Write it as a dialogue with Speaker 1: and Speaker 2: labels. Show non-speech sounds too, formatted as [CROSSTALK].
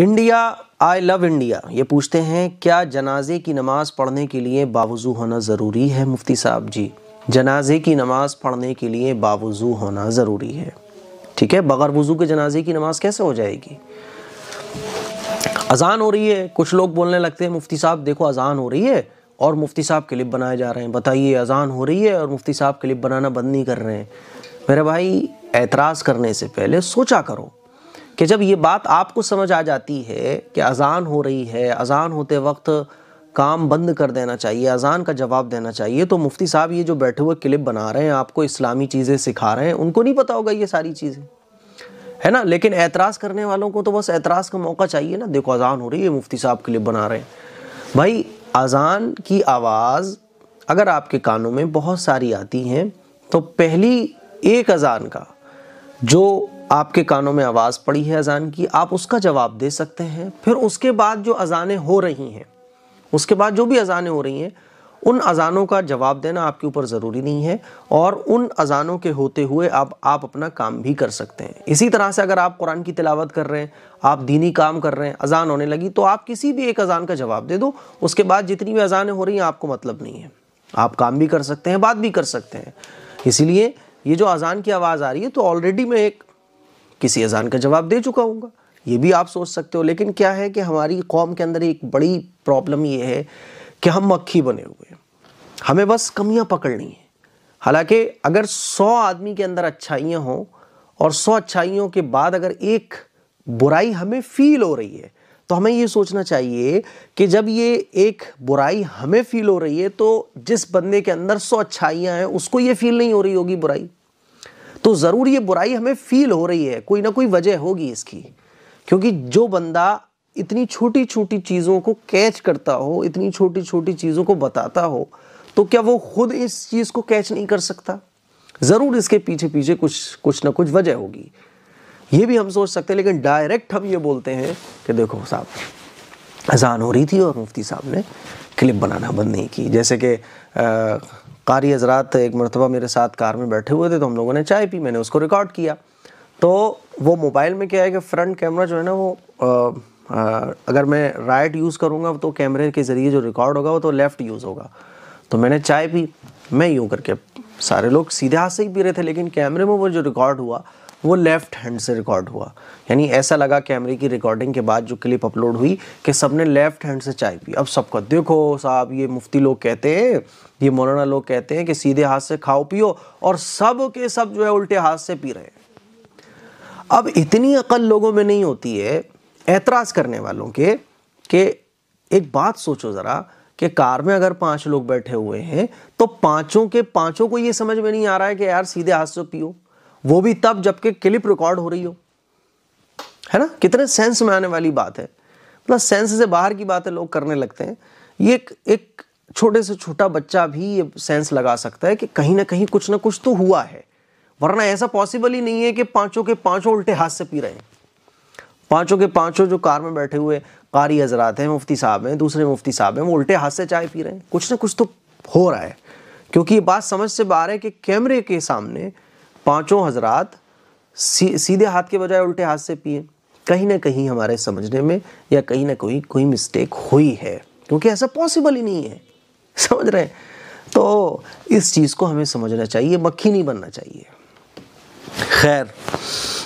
Speaker 1: India I love India ये पूछते हैं क्या जनाजे की नमाज़ पढ़ने के लिए बावजू होना ज़रूरी है मुफ्ती साहब जी जनाजे की नमाज़ पढ़ने के लिए बावजू होना ज़रूरी है ठीक है बग़ैर वज़ू के जनाजे की नमाज़ कैसे हो जाएगी अजान हो रही है कुछ लोग बोलने लगते हैं मुफ्ती साहब देखो अजान हो रही है और मुफ्ती साहब क्लिप बनाए जा रहे हैं बताइए अजान हो रही है और मुफ्ती साहब क्लिप बनाना बंद नहीं कर रहे हैं मेरे भाई एतराज़ करने से पहले सोचा करो कि जब ये बात आपको समझ आ जाती है कि अज़ान हो रही है अज़ान होते वक्त काम बंद कर देना चाहिए अज़ान का जवाब देना चाहिए तो मुफ्ती साहब ये जो बैठे हुए क्लिप बना रहे हैं आपको इस्लामी चीज़ें सिखा रहे हैं उनको नहीं पता होगा ये सारी चीज़ें है ना लेकिन एतराज़ करने वालों को तो बस एतराज़ का मौका चाहिए ना देखो अज़ान हो रही है मुफ्ती साहब क्लिप बना रहे हैं भाई अज़ान की आवाज़ अगर आपके कानों में बहुत सारी आती हैं तो पहली एक अज़ान का जो आपके कानों में आवाज़ पड़ी है अज़ान की आप उसका जवाब दे सकते हैं फिर उसके बाद जो अज़ानें हो रही हैं उसके बाद जो भी अज़ानें हो रही हैं उन अज़ानों का जवाब देना आपके ऊपर ज़रूरी नहीं है और उन अज़ानों के होते हुए आप आप अपना काम भी कर सकते हैं इसी तरह से अगर आप कुरान की तिलावत कर रहे हैं आप दीनी काम कर रहे हैं अज़ान होने लगी तो आप किसी भी एक अज़ान का जवाब दे दो उसके बाद जितनी भी अज़ानें हो रही हैं आपको मतलब नहीं है आप काम भी कर सकते हैं बात भी कर सकते हैं इसीलिए ये जो अज़ान की आवाज़ आ रही है तो ऑलरेडी मैं एक किसी अजान का जवाब दे चुका हूँ ये भी आप सोच सकते हो लेकिन क्या है कि हमारी कौम के अंदर एक बड़ी प्रॉब्लम ये है कि हम मक्खी बने हुए हैं हमें बस कमियाँ पकड़नी है हालांकि अगर सौ आदमी के अंदर अच्छाइयाँ हों और सौ अच्छाइयों के बाद अगर एक बुराई हमें फील हो रही है तो हमें ये सोचना चाहिए कि जब ये एक बुराई हमें फील हो रही है तो जिस बंदे के अंदर सौ अच्छाइयाँ हैं उसको ये फील नहीं हो रही होगी बुराई तो ज़रूर ये बुराई हमें फील हो रही है कोई ना कोई वजह होगी इसकी क्योंकि जो बंदा इतनी छोटी छोटी चीज़ों को कैच करता हो इतनी छोटी छोटी चीज़ों को बताता हो तो क्या वो खुद इस चीज़ को कैच नहीं कर सकता ज़रूर इसके पीछे पीछे कुछ कुछ ना कुछ वजह होगी ये भी हम सोच सकते हैं लेकिन डायरेक्ट हम ये बोलते हैं कि देखो साहब अजान हो रही थी और मुफ्ती साहब ने क्लिप बनाना बंद नहीं की जैसे कि कारी हजरात एक मरतबा मेरे साथ कार में बैठे हुए थे तो हम लोगों ने चाय पी मैंने उसको रिकॉर्ड किया तो वो मोबाइल में क्या है कि फ्रंट कैमरा जो है ना वो आ, आ, अगर मैं राइट यूज़ करूँगा तो कैमरे के ज़रिए जो रिकॉर्ड होगा वो तो लेफ़्ट यूज़ होगा तो मैंने चाय पी मैं यूँ करके सारे लोग सीधे हाथ से ही पी रहे थे लेकिन कैमरे में वो जो रिकॉर्ड हुआ वो लेफ़्ट हैंड से रिकॉर्ड हुआ यानी ऐसा लगा कैमरे की रिकॉर्डिंग के बाद जो क्लिप अपलोड हुई कि सबने लेफ़्ट हैंड से चाय पी अब सबको देखो साहब ये मुफ्ती लोग कहते हैं ये मौलाना लोग कहते हैं कि सीधे हाथ से खाओ पियो और सब के सब जो है उल्टे हाथ से पी रहे हैं अब इतनी अकल लोगों में नहीं होती है एतराज़ करने वालों के कि एक बात सोचो ज़रा कि कार में अगर पांच लोग बैठे हुए हैं तो पांचों के पांचों को ये समझ में नहीं आ रहा है कि यार सीधे हाथ से पियो वो भी तब जबकि क्लिप रिकॉर्ड हो रही हो है ना कितने सेंस में आने वाली बात है मतलब सेंस से बाहर की बातें लोग करने लगते हैं ये एक एक छोटे से छोटा बच्चा भी ये सेंस लगा सकता है कि कहीं ना कहीं कुछ ना कुछ तो हुआ है वरना ऐसा पॉसिबल ही नहीं है कि पांचों के पांचों उल्टे हाथ से पी रहे हैं पांचों के पांचों जो कार में बैठे हुए कारी हजरात हैं मुफ्ती साहब हैं दूसरे मुफ्ती साहब हैं वो उल्टे हाथ से चाय पी रहे हैं कुछ ना कुछ तो हो रहा है क्योंकि ये बात समझ से बाहर है कि कैमरे के सामने पांचों हजरात सी, सीधे हाथ के बजाय उल्टे हाथ से पिए कहीं ना कहीं हमारे समझने में या कहीं ना कहीं कोई मिस्टेक हुई है क्योंकि ऐसा पॉसिबल ही नहीं है [LAUGHS] समझ रहे हैं तो इस चीज़ को हमें समझना चाहिए मक्खी नहीं बनना चाहिए खैर